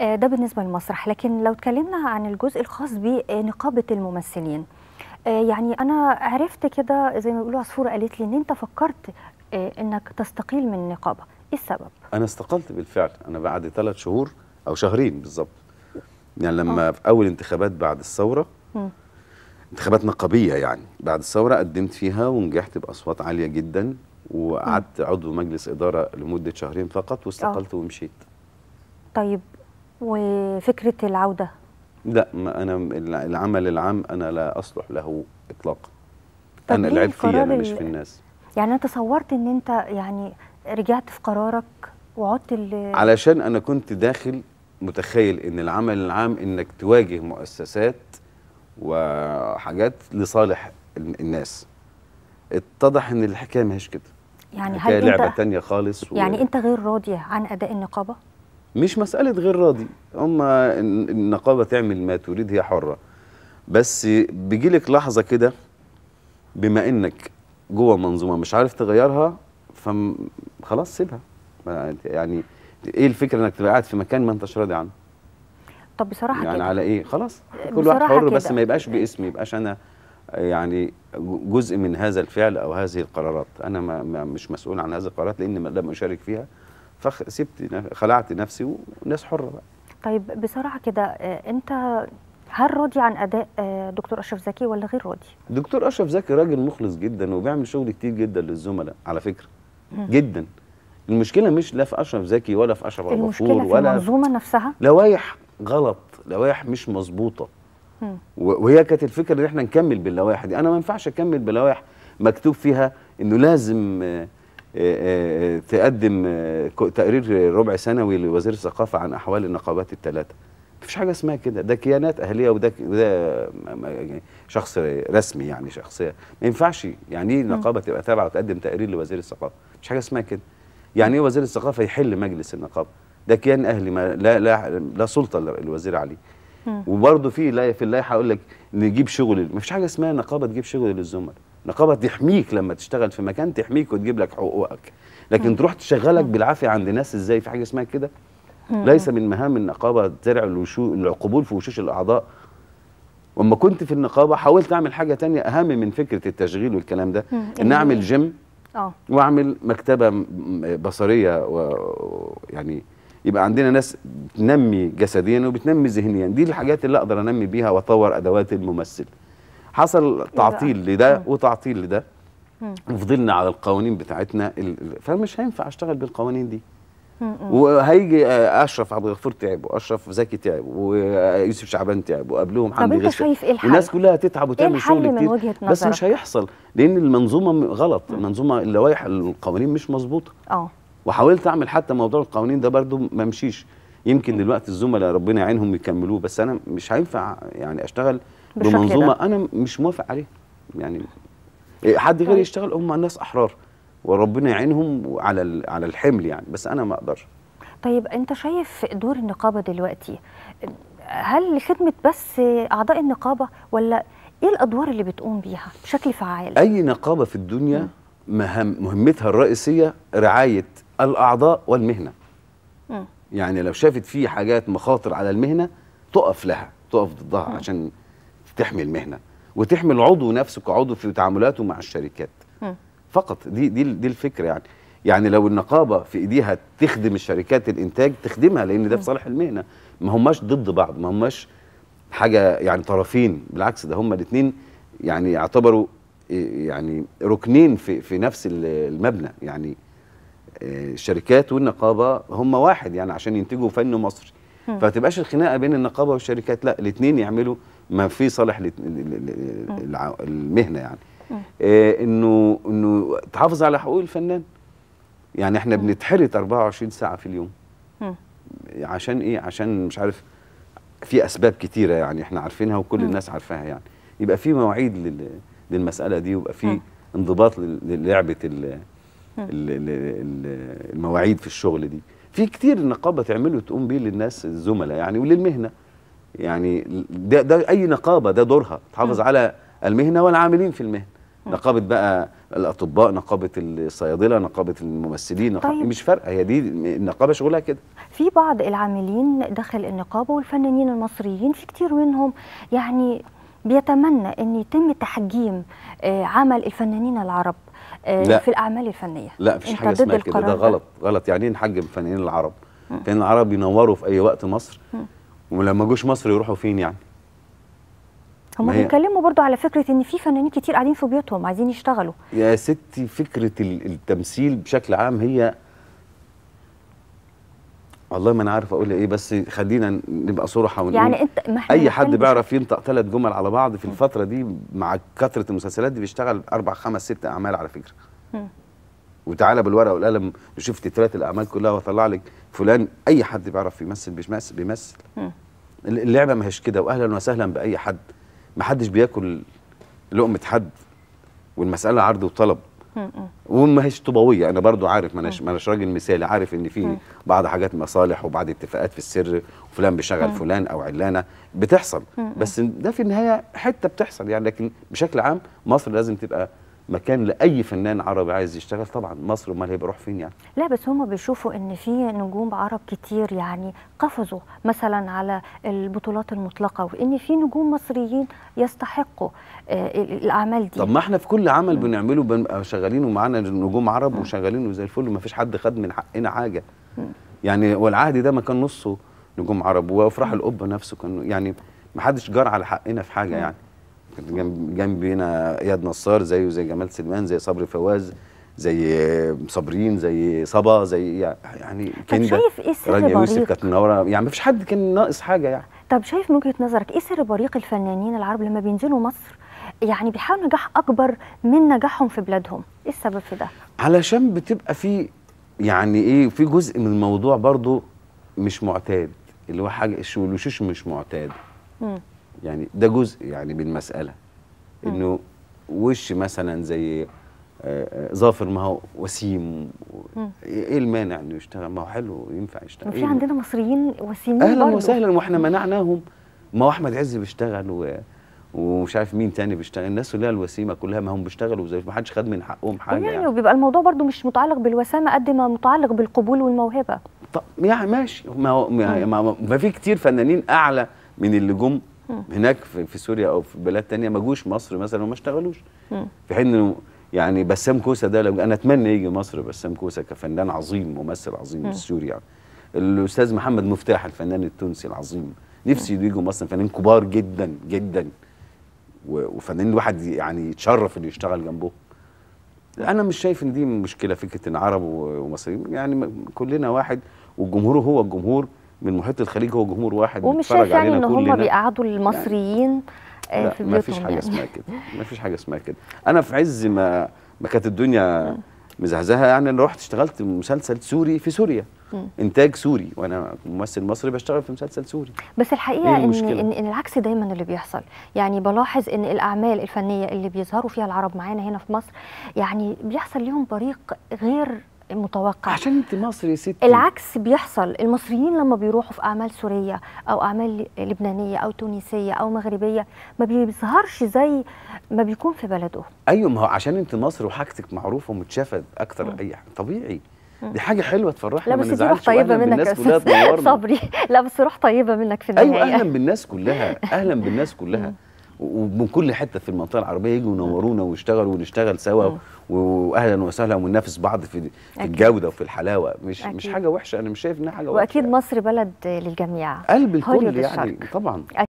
آه، ده بالنسبه للمسرح لكن لو اتكلمنا عن الجزء الخاص بنقابه الممثلين آه، يعني انا عرفت كده زي ما بيقولوا عصفوره قالت لي ان انت فكرت آه، انك تستقيل من النقابه ايه السبب انا استقلت بالفعل انا بعد ثلاث شهور او شهرين بالظبط يعني لما أوه. في اول انتخابات بعد الثوره انتخابات نقابيه يعني بعد الثوره قدمت فيها ونجحت باصوات عاليه جدا وقعدت عضو مجلس اداره لمده شهرين فقط واستقلت أوه. ومشيت طيب وفكره العوده لا ما انا العمل العام انا لا اصلح له اطلاقا انا العيب فيه انا مش في الناس يعني انا تصورت ان انت يعني رجعت في قرارك وعدت علشان انا كنت داخل متخيل ان العمل العام انك تواجه مؤسسات وحاجات لصالح الناس اتضح ان الحكايه مش كده يعني هل لعبه تانية خالص و... يعني انت غير راضيه عن اداء النقابه مش مسألة غير راضي أما النقابة تعمل ما تريد هي حرة بس بيجيلك لحظة كده بما إنك جوه منظومة مش عارف تغيرها فخلاص سيبها يعني إيه الفكرة إنك تبقى قاعد في مكان ما أنتش راضي عنه طب بصراحة يعني كده. على إيه خلاص كل واحد حر كده. بس ما يبقاش باسمي يبقاش أنا يعني جزء من هذا الفعل أو هذه القرارات أنا ما مش مسؤول عن هذه القرارات لأن لم أشارك فيها فسبت خلعت نفسي وناس حره بقى طيب بصراحه كده آه، انت هل راضي عن اداء آه، دكتور اشرف زكي ولا غير راضي دكتور اشرف زكي راجل مخلص جدا وبيعمل شغل كتير جدا للزملاء على فكره مم. جدا المشكله مش لا في اشرف زكي ولا في اشرف عبد الغفور ولا المنظومه نفسها لوائح غلط لوائح مش مظبوطه وهي كانت الفكره ان احنا نكمل باللوائح دي انا ما ينفعش اكمل بلوائح مكتوب فيها انه لازم آه، آه، آه، آه، تقدم تقرير ربع سنوي لوزير الثقافه عن احوال النقابات الثلاثه مفيش حاجه اسمها كده ده كيانات اهليه وده وده يعني شخص رسمي يعني شخصيه ما ينفعش يعني ايه النقابة تبقى تابعه وتقدم تقرير لوزير الثقافه فيش حاجه اسمها كده يعني ايه وزير الثقافه يحل مجلس النقابه ده كيان اهلي ما لا لا لا سلطه الوزير عليه وبرضه في في اللائحه اقول لك نجيب شغل مفيش حاجه اسمها نقابه تجيب شغل للزملاء نقابه تحميك لما تشتغل في مكان تحميك وتجيب لك حقوقك لكن تروح تشغلك بالعافيه عند ناس ازاي في حاجه اسمها كده ليس من مهام النقابه زرع القبول في وشوش الاعضاء وما كنت في النقابه حاولت اعمل حاجه تانية اهم من فكره التشغيل والكلام ده ان اعمل جيم أوه. واعمل مكتبه بصريه و... يعني يبقى عندنا ناس بتنمي جسديا وبتنمي ذهنيا دي الحاجات اللي اقدر انمي بيها واطور ادوات الممثل حصل تعطيل لده وتعطيل لده وفضلنا على القوانين بتاعتنا فمش هينفع اشتغل بالقوانين دي وهيجي آه، اشرف عبد الغفور تعب واشرف زكي تعب ويوسف شعبان تعب وقبلهم حمدي غشه طب انت إيه الناس كلها تتعب إيه وتعمل إيه شغل كتير بس مش هيحصل لان المنظومه غلط المنظومه اللوائح القوانين مش مظبوطه اه وحاولت اعمل حتى موضوع القوانين ده برده ما مشيش يمكن دلوقتي الزملاء ربنا يعينهم يكملوه بس انا مش هينفع يعني اشتغل بمنظومه ده. انا مش موافق عليها يعني حد غيري طيب. يشتغل هم ناس احرار وربنا يعينهم على على الحمل يعني بس انا ما اقدرش طيب انت شايف دور النقابه دلوقتي هل لخدمه بس اعضاء النقابه ولا ايه الادوار اللي بتقوم بيها بشكل فعال اي نقابه في الدنيا مهم مهمتها الرئيسيه رعايه الاعضاء والمهنه م. يعني لو شافت في حاجات مخاطر على المهنه تقف لها تقف ضدها م. عشان تحمي المهنه وتحمي العضو نفسه كعضو في تعاملاته مع الشركات م. فقط دي دي دي الفكره يعني يعني لو النقابه في ايديها تخدم الشركات الانتاج تخدمها لان ده في صالح المهنه ما هماش ضد بعض ما هماش حاجه يعني طرفين بالعكس ده هما الاثنين يعني يعتبروا آه، يعني ركنين في في نفس المبنى يعني آه، الشركات والنقابه هم واحد يعني عشان ينتجوا فن مصري فتبقاش الخناقه بين النقابه والشركات لا الاثنين يعملوا ما في صالح المهنه يعني إيه انه انه تحافظ على حقوق الفنان يعني احنا بنتحرط 24 ساعه في اليوم عشان ايه عشان مش عارف في اسباب كتيره يعني احنا عارفينها وكل الناس عارفاها يعني يبقى في مواعيد لل للمساله دي ويبقى في انضباط للعبه المواعيد في الشغل دي في كتير النقابه تعمله تقوم بيه للناس الزملاء يعني وللمهنه يعني ده, ده اي نقابه ده دورها تحافظ م. على المهنه والعاملين في المهنه نقابه بقى الاطباء نقابه الصيادله نقابه الممثلين نقابة طيب. مش فارقه هي دي النقابه شغلها كده في بعض العاملين داخل النقابه والفنانين المصريين في كتير منهم يعني بيتمنى ان يتم تحجيم آه، عمل الفنانين العرب آه، لا. في الاعمال الفنيه لا مفيش حاجه اسمها كده ده غلط غلط يعني ايه نحجم الفنانين العرب الفنانين العرب ينوروا في اي وقت مصر م. ولما جوش مصر يروحوا فين يعني هم بيتكلموا برضو على فكره ان في فنانين كتير قاعدين في بيوتهم عايزين يشتغلوا يا ستي فكره التمثيل بشكل عام هي والله ما انا عارف اقول ايه بس خلينا نبقى صراحه ونقول يعني انت ما اي حد بيعرف ينطق ثلاث جمل على بعض في الفتره دي مع كثره المسلسلات دي بيشتغل اربع خمس ست اعمال على فكره وتعالى بالورقه والقلم وشفت ثلاث الاعمال كلها واطلع لك فلان اي حد بيعرف يمثل بيمثل بيمثل اللعبه ما هيش كده واهلا وسهلا باي حد ما حدش بياكل لقمه حد والمساله عرض وطلب وما هيش طوبويه انا برضو عارف ما اناش راجل مثالي عارف ان في بعض حاجات مصالح وبعض اتفاقات في السر وفلان بيشغل فلان او علانه بتحصل بس ده في النهايه حته بتحصل يعني لكن بشكل عام مصر لازم تبقى مكان لاي فنان عربي عايز يشتغل طبعا مصر امال هيبقى يروح فين يعني لا بس هم بيشوفوا ان في نجوم عرب كتير يعني قفزوا مثلا على البطولات المطلقه وان في نجوم مصريين يستحقوا آه الاعمال دي طب ما احنا في كل عمل بنعمله بنبقى شغالين ومعانا نجوم عرب وشغالين وزي الفل ما فيش حد خد من حقنا حاجه يعني والعهد ده ما كان نصه نجوم عرب وافراح القبه نفسه كان يعني ما حدش جار على حقنا في حاجه يعني كانت جنبي هنا اياد نصار زيه زي جمال سليمان زي صبري فواز زي صابرين زي صبا زي يعني كندا شايف ايه سر بريق؟ يوسف كانت منوره يعني ما فيش حد كان ناقص حاجه يعني طب شايف من وجهه نظرك ايه سر بريق الفنانين العرب لما بينزلوا مصر يعني بيحاولوا نجاح اكبر من نجاحهم في بلادهم ايه السبب في ده علشان بتبقى في يعني ايه في جزء من الموضوع برضو مش معتاد اللي هو حاجه الوشوش مش معتاد امم يعني ده جزء يعني من المساله انه وش مثلا زي آه، آه، ظافر ما هو وسيم ايه المانع انه يشتغل ما هو حلو ينفع يشتغل في عندنا مصريين وسيمين اهلا وسهلا واحنا منعناهم ما هو احمد عز بيشتغل و... ومش عارف مين تاني بيشتغل الناس اللي هي الوسيمه كلها ما هم بيشتغلوا زي ما حدش خد من حقهم حاجه يعني, يعني وبيبقى الموضوع برضو مش متعلق بالوسامه قد ما متعلق بالقبول والموهبه طب يعني ماشي ما, ما, ما, ما في كتير فنانين اعلى من اللي جم هناك في سوريا او في بلاد تانية ما جوش مصر مثلا وما اشتغلوش في حين انه يعني بسام كوسه ده لو انا اتمنى يجي مصر بسام كوسه كفنان عظيم ممثل عظيم في يعني الاستاذ محمد مفتاح الفنان التونسي العظيم نفسي يجوا مصر فنانين كبار جدا جدا وفنانين الواحد يعني يتشرف انه يشتغل جنبهم انا مش شايف ان دي مشكله فكره ان عرب ومصريين يعني كلنا واحد والجمهور هو الجمهور من محيط الخليج هو جمهور واحد ومش شايف يعني ان هم بيقعدوا المصريين يعني في بيوتهم ما فيش حاجه يعني. اسمها كده ما فيش حاجه اسمها كده انا في عز ما ما كانت الدنيا مزهزها يعني انا رحت اشتغلت مسلسل سوري في سوريا م. انتاج سوري وانا ممثل مصري بشتغل في مسلسل سوري بس الحقيقه إيه إن, ان ان العكس دايما اللي بيحصل يعني بلاحظ ان الاعمال الفنيه اللي بيظهروا فيها العرب معانا هنا في مصر يعني بيحصل ليهم بريق غير متوقع عشان انت مصري يا ستي العكس بيحصل المصريين لما بيروحوا في اعمال سوريه او اعمال لبنانيه او تونسيه او مغربيه ما بيظهرش زي ما بيكون في بلدهم ايوه ما هو عشان انت مصري وحاجتك معروفه ومتشافه اكتر اي حاجه طبيعي دي حاجه حلوه تفرحنا لا بس دي روح طيبه منك يا صبري لا بس روح طيبه منك في أيوة، النهايه ايوه اهلا بالناس كلها اهلا بالناس كلها ومن كل حته في المنطقه العربيه يجوا ينورونا ويشتغلوا ونشتغل سوا واهلا وسهلا وننافس بعض في أكيد. الجوده وفي الحلاوه مش أكيد. مش حاجه وحشه انا مش شايف انها حاجه وحشه واكيد مصر بلد للجميع قلب الكل يعني طبعا أكيد.